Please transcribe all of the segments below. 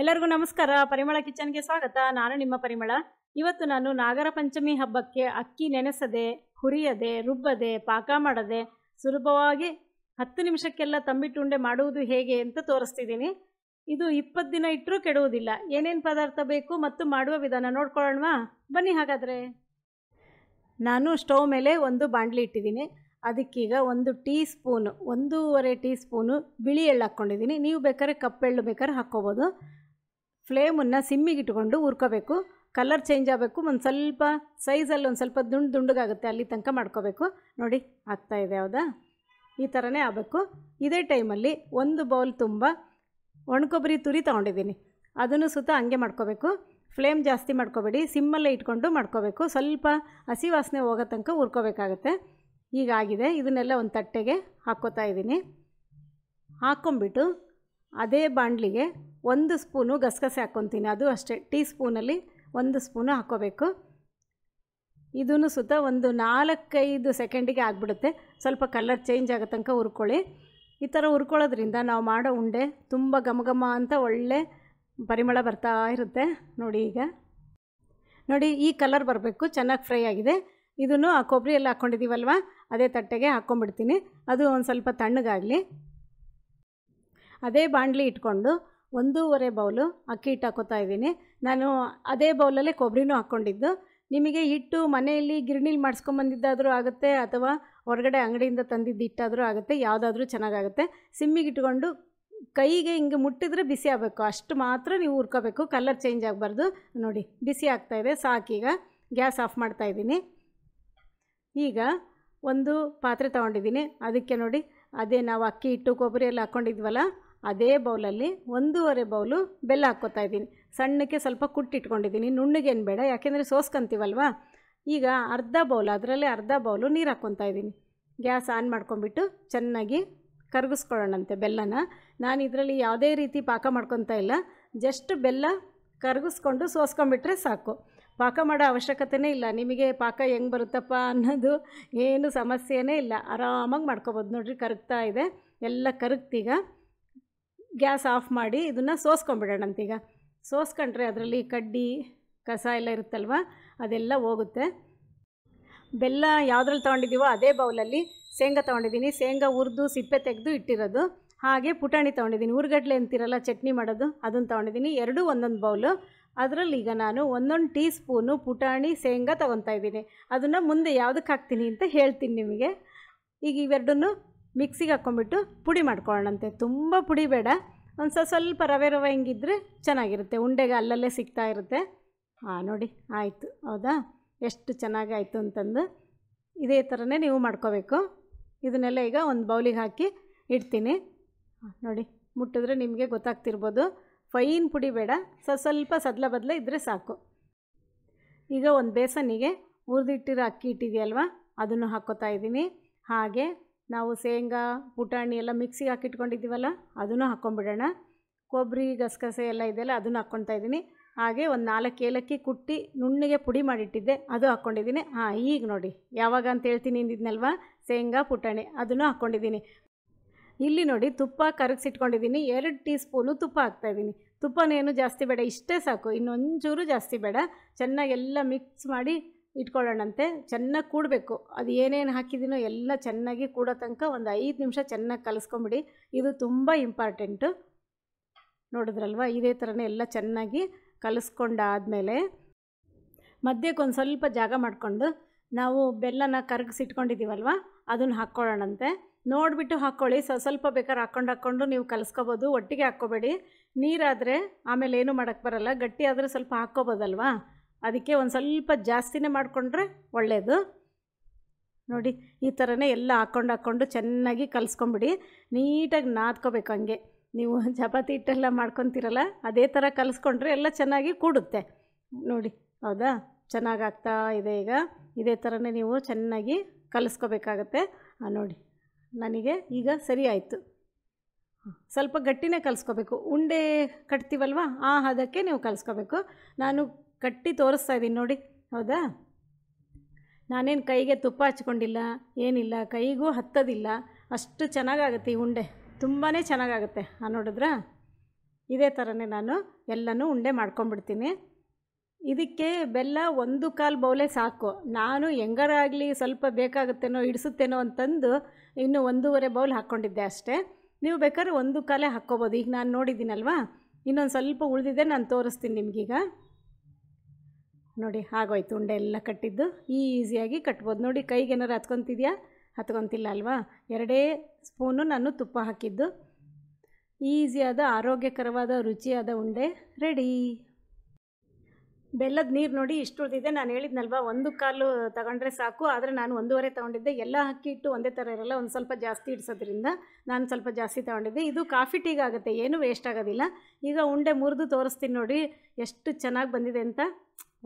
ಎಲ್ಲರಿಗೂ ನಮಸ್ಕಾರ ಪರಿಮಳ ಕಿಚನ್ಗೆ ಸ್ವಾಗತ ನಾನು ನಿಮ್ಮ ಪರಿಮಳ ಇವತ್ತು ನಾನು ನಾಗರ ಪಂಚಮಿ ಹಬ್ಬಕ್ಕೆ ಅಕ್ಕಿ ನೆನೆಸದೆ ಹುರಿಯದೆ ರುಬ್ಬದೆ ಪಾಕ ಮಾಡದೆ ಸುಲಭವಾಗಿ ಹತ್ತು ನಿಮಿಷಕ್ಕೆಲ್ಲ ಉಂಡೆ ಮಾಡುವುದು ಹೇಗೆ ಅಂತ ತೋರಿಸ್ತಿದ್ದೀನಿ ಇದು ಇಪ್ಪತ್ತು ದಿನ ಇಟ್ಟರೂ ಕೆಡುವುದಿಲ್ಲ ಏನೇನು ಪದಾರ್ಥ ಬೇಕು ಮತ್ತು ಮಾಡುವ ವಿಧಾನ ನೋಡ್ಕೊಳ್ಳೋಣವಾ ಬನ್ನಿ ಹಾಗಾದರೆ ನಾನು ಸ್ಟೌವ್ ಮೇಲೆ ಒಂದು ಬಾಂಡ್ಲಿ ಇಟ್ಟಿದ್ದೀನಿ ಅದಕ್ಕೀಗ ಒಂದು ಟೀ ಸ್ಪೂನು ಒಂದೂವರೆ ಟೀ ಸ್ಪೂನು ಬಿಳಿ ಎಳ್ಳು ಹಾಕ್ಕೊಂಡಿದ್ದೀನಿ ನೀವು ಬೇಕಾದ್ರೆ ಕಪ್ಪೆಳ್ಳು ಬೇಕಾದ್ರೆ ಹಾಕ್ಕೋಬೋದು ಫ್ಲೇಮನ್ನು ಸಿಮ್ಮಿಗಿಟ್ಕೊಂಡು ಹುರ್ಕೋಬೇಕು ಕಲರ್ ಚೇಂಜ್ ಆಗಬೇಕು ಒಂದು ಸ್ವಲ್ಪ ಸೈಜಲ್ಲಿ ಒಂದು ಸ್ವಲ್ಪ ದುಂಡು ದುಂಡಗಾಗುತ್ತೆ ಅಲ್ಲಿ ತನಕ ಮಾಡ್ಕೋಬೇಕು ನೋಡಿ ಆಗ್ತಾಯಿದೆ ಹೌದಾ ಈ ಥರನೇ ಆಗಬೇಕು ಇದೇ ಟೈಮಲ್ಲಿ ಒಂದು ಬೌಲ್ ತುಂಬ ಒಣಕೊಬ್ಬರಿ ತುರಿ ತೊಗೊಂಡಿದ್ದೀನಿ ಅದನ್ನು ಸುತ್ತ ಹಂಗೆ ಮಾಡ್ಕೋಬೇಕು ಫ್ಲೇಮ್ ಜಾಸ್ತಿ ಮಾಡ್ಕೋಬೇಡಿ ಸಿಮ್ಮಲ್ಲೇ ಇಟ್ಕೊಂಡು ಮಾಡ್ಕೋಬೇಕು ಸ್ವಲ್ಪ ಹಸಿ ವಾಸನೆ ಹೋಗೋ ತನಕ ಹುರ್ಕೋಬೇಕಾಗತ್ತೆ ಈಗಾಗಿದೆ ಇದನ್ನೆಲ್ಲ ಒಂದು ತಟ್ಟೆಗೆ ಹಾಕ್ಕೋತಾ ಇದ್ದೀನಿ ಹಾಕ್ಕೊಂಬಿಟ್ಟು ಅದೇ ಬಾಣಲಿಗೆ ಒಂದು ಸ್ಪೂನು ಗಸಗಸೆ ಹಾಕ್ಕೊತೀನಿ ಅದು ಅಷ್ಟೇ ಟೀ ಸ್ಪೂನಲ್ಲಿ ಒಂದು ಸ್ಪೂನು ಹಾಕ್ಕೋಬೇಕು ಇದೂ ಸುತ್ತ ಒಂದು ನಾಲ್ಕೈದು ಸೆಕೆಂಡಿಗೆ ಆಗಿಬಿಡುತ್ತೆ ಸ್ವಲ್ಪ ಕಲರ್ ಚೇಂಜ್ ಆಗೋ ತನಕ ಹುರ್ಕೊಳ್ಳಿ ಈ ಥರ ಹುರ್ಕೊಳ್ಳೋದ್ರಿಂದ ನಾವು ಮಾಡೋ ಉಂಡೆ ತುಂಬ ಘಮ ಅಂತ ಒಳ್ಳೆ ಪರಿಮಳ ಬರ್ತಾ ಇರುತ್ತೆ ನೋಡಿ ಈಗ ನೋಡಿ ಈ ಕಲರ್ ಬರಬೇಕು ಚೆನ್ನಾಗಿ ಫ್ರೈ ಆಗಿದೆ ಇದನ್ನು ಆ ಕೊಬ್ಬರಿ ಎಲ್ಲ ಹಾಕ್ಕೊಂಡಿದ್ದೀವಲ್ವ ಅದೇ ತಟ್ಟೆಗೆ ಹಾಕ್ಕೊಂಬಿಡ್ತೀನಿ ಅದು ಒಂದು ಸ್ವಲ್ಪ ತಣ್ಣಗಾಗಲಿ ಅದೇ ಬಾಣಲಿ ಇಟ್ಕೊಂಡು ಒಂದೂವರೆ ಬೌಲು ಅಕ್ಕಿ ಹಿಟ್ಟು ಹಾಕೋತಾ ಇದ್ದೀನಿ ನಾನು ಅದೇ ಬೌಲಲ್ಲೇ ಕೊಬ್ಬರಿನೂ ಹಾಕ್ಕೊಂಡಿದ್ದು ನಿಮಗೆ ಹಿಟ್ಟು ಮನೆಯಲ್ಲಿ ಗಿರಣಿಲಿ ಮಾಡಿಸ್ಕೊಂಬಂದಿದ್ದಾದರೂ ಆಗುತ್ತೆ ಅಥವಾ ಹೊರಗಡೆ ಅಂಗಡಿಯಿಂದ ತಂದಿದ್ದು ಹಿಟ್ಟಾದರೂ ಆಗುತ್ತೆ ಯಾವುದಾದ್ರೂ ಚೆನ್ನಾಗಾಗುತ್ತೆ ಸಿಮ್ಮಿಗೆ ಇಟ್ಕೊಂಡು ಕೈಗೆ ಹಿಂಗೆ ಮುಟ್ಟಿದ್ರೆ ಬಿಸಿ ಆಗಬೇಕು ಅಷ್ಟು ಮಾತ್ರ ನೀವು ಹುರ್ಕೋಬೇಕು ಕಲರ್ ಚೇಂಜ್ ಆಗಬಾರ್ದು ನೋಡಿ ಬಿಸಿ ಆಗ್ತಾಯಿದೆ ಸಾಕೀಗ ಗ್ಯಾಸ್ ಆಫ್ ಮಾಡ್ತಾಯಿದ್ದೀನಿ ಈಗ ಒಂದು ಪಾತ್ರೆ ತೊಗೊಂಡಿದ್ದೀನಿ ಅದಕ್ಕೆ ನೋಡಿ ಅದೇ ನಾವು ಅಕ್ಕಿ ಹಿಟ್ಟು ಕೊಬ್ಬರಿ ಎಲ್ಲ ಹಾಕ್ಕೊಂಡಿದ್ವಲ್ಲ ಅದೇ ಬೌಲಲ್ಲಿ ಒಂದೂವರೆ ಬೌಲು ಬೆಲ್ಲ ಹಾಕ್ಕೋತಾ ಇದ್ದೀನಿ ಸಣ್ಣಕ್ಕೆ ಸ್ವಲ್ಪ ಕುಟ್ಟಿಟ್ಕೊಂಡಿದ್ದೀನಿ ನುಣ್ಣಗೇನು ಬೇಡ ಯಾಕೆಂದರೆ ಸೋಸ್ಕೊಂತೀವಲ್ವ ಈಗ ಅರ್ಧ ಬೌಲ್ ಅದರಲ್ಲೇ ಅರ್ಧ ಬೌಲು ನೀರು ಹಾಕ್ಕೊತಾ ಇದ್ದೀನಿ ಗ್ಯಾಸ್ ಆನ್ ಮಾಡ್ಕೊಂಬಿಟ್ಟು ಚೆನ್ನಾಗಿ ಕರಗಿಸ್ಕೊಳ್ಳೋಣಂತೆ ಬೆಲ್ಲನ ನಾನು ಇದರಲ್ಲಿ ಯಾವುದೇ ರೀತಿ ಪಾಕ ಮಾಡ್ಕೊತಾ ಇಲ್ಲ ಜಸ್ಟ್ ಬೆಲ್ಲ ಕರಗಿಸ್ಕೊಂಡು ಸೋಸ್ಕೊಂಬಿಟ್ರೆ ಸಾಕು ಪಾಕ ಮಾಡೋ ಅವಶ್ಯಕತೆಯೇ ಇಲ್ಲ ನಿಮಗೆ ಪಾಕ ಹೆಂಗೆ ಬರುತ್ತಪ್ಪ ಅನ್ನೋದು ಏನು ಸಮಸ್ಯೆನೇ ಇಲ್ಲ ಆರಾಮಾಗಿ ಮಾಡ್ಕೊಬೋದು ನೋಡಿರಿ ಕರಗ್ತಾ ಇದೆ ಎಲ್ಲ ಕರಗ್ತೀಗ ಗ್ಯಾಸ್ ಆಫ್ ಮಾಡಿ ಇದನ್ನು ಅಂತೀಗ ಸೋಸ್ಕೊಂಡ್ರೆ ಅದರಲ್ಲಿ ಕಡ್ಡಿ ಕಸ ಎಲ್ಲ ಇರುತ್ತಲ್ವ ಅದೆಲ್ಲ ಹೋಗುತ್ತೆ ಬೆಲ್ಲ ಯಾವುದ್ರಲ್ಲಿ ತೊಗೊಂಡಿದ್ದೀವೋ ಅದೇ ಬೌಲಲ್ಲಿ ಶೇಂಗಾ ತೊಗೊಂಡಿದ್ದೀನಿ ಶೇಂಗಾ ಹುರಿದು ಸಿಪ್ಪೆ ತೆಗೆದು ಇಟ್ಟಿರೋದು ಹಾಗೆ ಪುಟಾಣಿ ತೊಗೊಂಡಿದ್ದೀನಿ ಉರ್ಗಡ್ಲೆ ಅಂತಿರಲ್ಲ ಚಟ್ನಿ ಮಾಡೋದು ಅದನ್ನು ತೊಗೊಂಡಿದ್ದೀನಿ ಎರಡೂ ಒಂದೊಂದು ಬೌಲು ಅದರಲ್ಲಿ ಈಗ ನಾನು ಒಂದೊಂದು ಟೀ ಸ್ಪೂನು ಪುಟಾಣಿ ಶೇಂಗಾ ತೊಗೊತಾ ಅದನ್ನು ಮುಂದೆ ಯಾವುದಕ್ಕೆ ಹಾಕ್ತೀನಿ ಅಂತ ಹೇಳ್ತೀನಿ ನಿಮಗೆ ಈಗ ಇವೆರಡನ್ನು ಮಿಕ್ಸಿಗೆ ಹಾಕ್ಕೊಂಬಿಟ್ಟು ಪುಡಿ ಮಾಡ್ಕೊಳ್ಳೋಣಂತೆ ತುಂಬ ಪುಡಿ ಬೇಡ ಒಂದು ಸ್ವಲ್ಪ ಸ್ವಲ್ಪ ರವೆ ರವೆ ಹಿಂಗಿದ್ರೆ ಚೆನ್ನಾಗಿರುತ್ತೆ ಉಂಡೆಗೆ ಅಲ್ಲಲ್ಲೇ ಸಿಗ್ತಾ ಇರುತ್ತೆ ಹಾಂ ನೋಡಿ ಆಯಿತು ಹೌದಾ ಎಷ್ಟು ಚೆನ್ನಾಗಿ ಅಂತಂದು ಇದೇ ಥರನೇ ನೀವು ಮಾಡ್ಕೋಬೇಕು ಇದನ್ನೆಲ್ಲ ಈಗ ಒಂದು ಬೌಲಿಗೆ ಹಾಕಿ ಇಡ್ತೀನಿ ನೋಡಿ ಮುಟ್ಟಿದ್ರೆ ನಿಮಗೆ ಗೊತ್ತಾಗ್ತಿರ್ಬೋದು ಫೈನ್ ಪುಡಿ ಬೇಡ ಸ್ವಲ್ಪ ಸ್ವಲ್ಪ ಸದಲ ಬದಲ ಇದ್ದರೆ ಸಾಕು ಈಗ ಒಂದು ಬೇಸನಿಗೆ ಹುರಿದಿಟ್ಟಿರೋ ಅಕ್ಕಿ ಇಟ್ಟಿದೆಯಲ್ವ ಅದನ್ನು ಹಾಕ್ಕೋತಾ ಇದ್ದೀನಿ ಹಾಗೆ ನಾವು ಶೇಂಗಾ ಪುಟಾಣಿ ಎಲ್ಲ ಮಿಕ್ಸಿಗೆ ಹಾಕಿಟ್ಕೊಂಡಿದ್ದೀವಲ್ಲ ಅದನ್ನು ಹಾಕ್ಕೊಂಬಿಡೋಣ ಕೊಬ್ಬರಿ ಗಸಗಸೆ ಎಲ್ಲ ಇದೆಲ್ಲ ಅದನ್ನು ಹಾಕ್ಕೊತಾ ಇದ್ದೀನಿ ಹಾಗೆ ಒಂದು ನಾಲ್ಕು ಏಲಕ್ಕಿ ಕುಟ್ಟಿ ನುಣ್ಣಿಗೆ ಪುಡಿ ಮಾಡಿಟ್ಟಿದ್ದೆ ಅದು ಹಾಕ್ಕೊಂಡಿದ್ದೀನಿ ಹಾಂ ಈಗ ನೋಡಿ ಯಾವಾಗ ಅಂತ ಹೇಳ್ತೀನಿ ಇಂದಿದ್ನಲ್ವ ಶೇಂಗಾ ಪುಟಾಣಿ ಅದನ್ನು ಹಾಕ್ಕೊಂಡಿದ್ದೀನಿ ಇಲ್ಲಿ ನೋಡಿ ತುಪ್ಪ ಕರಗಿಸಿಟ್ಕೊಂಡಿದ್ದೀನಿ ಎರಡು ಟೀ ಸ್ಪೂನು ತುಪ್ಪ ಹಾಕ್ತಾಯಿದ್ದೀನಿ ತುಪ್ಪನೇನು ಜಾಸ್ತಿ ಬೇಡ ಇಷ್ಟೇ ಸಾಕು ಇನ್ನೊಂಚೂರು ಜಾಸ್ತಿ ಬೇಡ ಚೆನ್ನಾಗೆಲ್ಲ ಮಿಕ್ಸ್ ಮಾಡಿ ಇಟ್ಕೊಳ್ಳೋಣಂತೆ ಚೆನ್ನಾಗಿ ಕೂಡಬೇಕು ಅದು ಏನೇನು ಹಾಕಿದ್ದೀನೋ ಎಲ್ಲ ಚೆನ್ನಾಗಿ ಕೂಡೋ ತನಕ ಒಂದು ಐದು ನಿಮಿಷ ಚೆನ್ನಾಗಿ ಕಲಿಸ್ಕೊಂಬಿಡಿ ಇದು ತುಂಬ ಇಂಪಾರ್ಟೆಂಟು ನೋಡಿದ್ರಲ್ವ ಇದೇ ಥರನೇ ಎಲ್ಲ ಚೆನ್ನಾಗಿ ಕಲಿಸ್ಕೊಂಡಾದಮೇಲೆ ಮಧ್ಯಕ್ಕೆ ಒಂದು ಸ್ವಲ್ಪ ಜಾಗ ಮಾಡಿಕೊಂಡು ನಾವು ಬೆಲ್ಲನ ಕರಗಿಸಿಟ್ಕೊಂಡಿದ್ದೀವಲ್ವ ಅದನ್ನು ಹಾಕ್ಕೊಳ್ಳೋಣಂತೆ ನೋಡಿಬಿಟ್ಟು ಹಾಕ್ಕೊಳ್ಳಿ ಸ ಸ್ವಲ್ಪ ಬೇಕಾದ್ರೆ ಹಾಕ್ಕೊಂಡು ಹಾಕ್ಕೊಂಡು ನೀವು ಕಲಿಸ್ಕೋಬೋದು ಒಟ್ಟಿಗೆ ಹಾಕ್ಕೋಬೇಡಿ ನೀರಾದರೆ ಆಮೇಲೆ ಏನು ಮಾಡೋಕ್ಕೆ ಬರಲ್ಲ ಗಟ್ಟಿ ಆದರೆ ಸ್ವಲ್ಪ ಹಾಕ್ಕೋಬೋದಲ್ವಾ ಅದಕ್ಕೆ ಒಂದು ಸ್ವಲ್ಪ ಜಾಸ್ತಿನೇ ಮಾಡಿಕೊಂಡ್ರೆ ಒಳ್ಳೆಯದು ನೋಡಿ ಈ ಥರನೇ ಎಲ್ಲ ಹಾಕ್ಕೊಂಡು ಹಾಕ್ಕೊಂಡು ಚೆನ್ನಾಗಿ ಕಲಿಸ್ಕೊಂಬಿಡಿ ನೀಟಾಗಿ ನಾದ್ಕೋಬೇಕು ಹಂಗೆ ನೀವು ಚಪಾತಿ ಹಿಟ್ಟೆಲ್ಲ ಮಾಡ್ಕೊತಿರಲ್ಲ ಅದೇ ಥರ ಕಲಿಸ್ಕೊಂಡ್ರೆ ಎಲ್ಲ ಚೆನ್ನಾಗಿ ಕೂಡುತ್ತೆ ನೋಡಿ ಹೌದಾ ಚೆನ್ನಾಗಾಗ್ತಾ ಇದೆ ಈಗ ಇದೇ ಥರನೇ ನೀವು ಚೆನ್ನಾಗಿ ಕಲಿಸ್ಕೋಬೇಕಾಗತ್ತೆ ನೋಡಿ ನನಗೆ ಈಗ ಸರಿ ಆಯಿತು ಸ್ವಲ್ಪ ಗಟ್ಟಿನೇ ಕಲಿಸ್ಕೋಬೇಕು ಉಂಡೆ ಕಟ್ತೀವಲ್ವ ಆ ಹದಕ್ಕೆ ನೀವು ಕಲಿಸ್ಕೋಬೇಕು ನಾನು ಕಟ್ಟಿ ತೋರಿಸ್ತಾ ಇದ್ದೀನಿ ನೋಡಿ ಹೌದಾ ನಾನೇನು ಕೈಗೆ ತುಪ್ಪ ಹಚ್ಕೊಂಡಿಲ್ಲ ಏನಿಲ್ಲ ಕೈಗೂ ಹತ್ತೋದಿಲ್ಲ ಅಷ್ಟು ಚೆನ್ನಾಗಾಗುತ್ತೆ ಈ ಉಂಡೆ ತುಂಬಾ ಚೆನ್ನಾಗಾಗುತ್ತೆ ಆ ನೋಡಿದ್ರಾ ಇದೇ ಥರನೇ ನಾನು ಎಲ್ಲನೂ ಉಂಡೆ ಮಾಡ್ಕೊಂಡ್ಬಿಡ್ತೀನಿ ಇದಕ್ಕೆ ಬೆಲ್ಲ ಒಂದು ಕಾಲು ಬೌಲೆ ಸಾಕು ನಾನು ಹೆಂಗಾರಾಗಲಿ ಸ್ವಲ್ಪ ಬೇಕಾಗುತ್ತೇನೋ ಇಡಿಸುತ್ತೇನೋ ಅಂತಂದು ಇನ್ನು ಒಂದೂವರೆ ಬೌಲ್ ಹಾಕ್ಕೊಂಡಿದ್ದೆ ಅಷ್ಟೇ ನೀವು ಬೇಕಾದ್ರೆ ಒಂದು ಕಾಲೇ ಹಾಕ್ಕೋಬೋದು ಈಗ ನಾನು ನೋಡಿದ್ದೀನಲ್ವಾ ಇನ್ನೊಂದು ಸ್ವಲ್ಪ ಉಳಿದಿದೆ ನಾನು ತೋರಿಸ್ತೀನಿ ನಿಮಗೀಗ ನೋಡಿ ಆಗೋಯ್ತು ಉಂಡೆ ಎಲ್ಲ ಕಟ್ಟಿದ್ದು ಈಸಿಯಾಗಿ ಕಟ್ಬೋದು ನೋಡಿ ಕೈಗೆ ಏನಾರು ಹತ್ಕೊತಿದ್ಯಾ ಹತ್ಕೊತಿಲ್ಲ ಅಲ್ವಾ ಎರಡೇ ಸ್ಪೂನು ನಾನು ತುಪ್ಪ ಹಾಕಿದ್ದು ಈಸಿಯಾದ ಆರೋಗ್ಯಕರವಾದ ರುಚಿಯಾದ ಉಂಡೆ ರೆಡಿ ಬೆಲ್ಲದ ನೀರು ನೋಡಿ ಇಷ್ಟು ಉಳಿದಿದೆ ನಾನು ಹೇಳಿದ್ನಲ್ವ ಒಂದು ಕಾಲು ತಗೊಂಡ್ರೆ ಸಾಕು ಆದರೆ ನಾನು ಒಂದೂವರೆ ತೊಗೊಂಡಿದ್ದೆ ಎಲ್ಲ ಅಕ್ಕಿ ಇಟ್ಟು ಒಂದೇ ಥರ ಇರಲ್ಲ ಒಂದು ಸ್ವಲ್ಪ ಜಾಸ್ತಿ ಇಡಿಸೋದ್ರಿಂದ ನಾನು ಸ್ವಲ್ಪ ಜಾಸ್ತಿ ತೊಗೊಂಡಿದ್ದೆ ಇದು ಕಾಫಿ ಟೀಗಾಗುತ್ತೆ ಏನು ವೇಸ್ಟ್ ಆಗೋದಿಲ್ಲ ಈಗ ಉಂಡೆ ಮುರಿದು ತೋರಿಸ್ತೀನಿ ನೋಡಿ ಎಷ್ಟು ಚೆನ್ನಾಗಿ ಬಂದಿದೆ ಅಂತ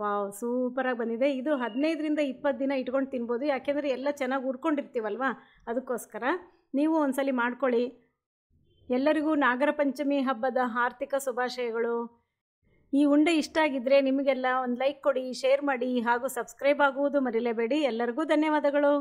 ವಾವ್ ಸೂಪರಾಗಿ ಬಂದಿದೆ ಇದು ಹದಿನೈದರಿಂದ ಇಪ್ಪತ್ತು ದಿನ ಇಟ್ಕೊಂಡು ತಿನ್ಬೋದು ಯಾಕೆಂದರೆ ಎಲ್ಲ ಚೆನ್ನಾಗಿ ಉರ್ಕೊಂಡಿರ್ತೀವಲ್ವಾ ಅದಕ್ಕೋಸ್ಕರ ನೀವು ಒಂದ್ಸಲಿ ಮಾಡ್ಕೊಳ್ಳಿ ಎಲ್ಲರಿಗೂ ನಾಗರ ಪಂಚಮಿ ಹಬ್ಬದ ಆರ್ಥಿಕ ಶುಭಾಶಯಗಳು ಈ ಉಂಡೆ ಇಷ್ಟ ಆಗಿದ್ದರೆ ನಿಮಗೆಲ್ಲ ಒಂದು ಲೈಕ್ ಕೊಡಿ ಶೇರ್ ಮಾಡಿ ಹಾಗೂ ಸಬ್ಸ್ಕ್ರೈಬ್ ಆಗುವುದು ಮರಿಲೇಬೇಡಿ ಎಲ್ಲರಿಗೂ ಧನ್ಯವಾದಗಳು